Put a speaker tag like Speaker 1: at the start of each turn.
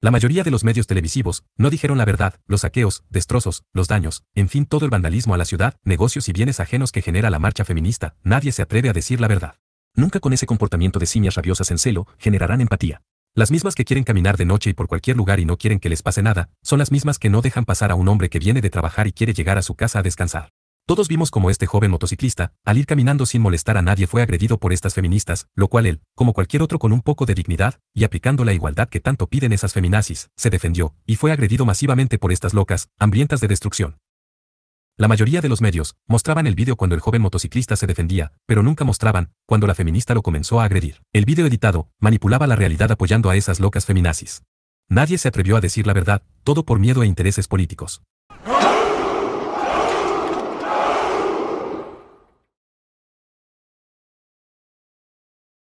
Speaker 1: La mayoría de los medios televisivos no dijeron la verdad, los saqueos, destrozos, los daños, en fin todo el vandalismo a la ciudad, negocios y bienes ajenos que genera la marcha feminista, nadie se atreve a decir la verdad. Nunca con ese comportamiento de simias rabiosas en celo, generarán empatía. Las mismas que quieren caminar de noche y por cualquier lugar y no quieren que les pase nada, son las mismas que no dejan pasar a un hombre que viene de trabajar y quiere llegar a su casa a descansar. Todos vimos cómo este joven motociclista, al ir caminando sin molestar a nadie fue agredido por estas feministas, lo cual él, como cualquier otro con un poco de dignidad, y aplicando la igualdad que tanto piden esas feminazis, se defendió, y fue agredido masivamente por estas locas, hambrientas de destrucción. La mayoría de los medios, mostraban el vídeo cuando el joven motociclista se defendía, pero nunca mostraban, cuando la feminista lo comenzó a agredir. El vídeo editado, manipulaba la realidad apoyando a esas locas feminazis. Nadie se atrevió a decir la verdad, todo por miedo e intereses políticos.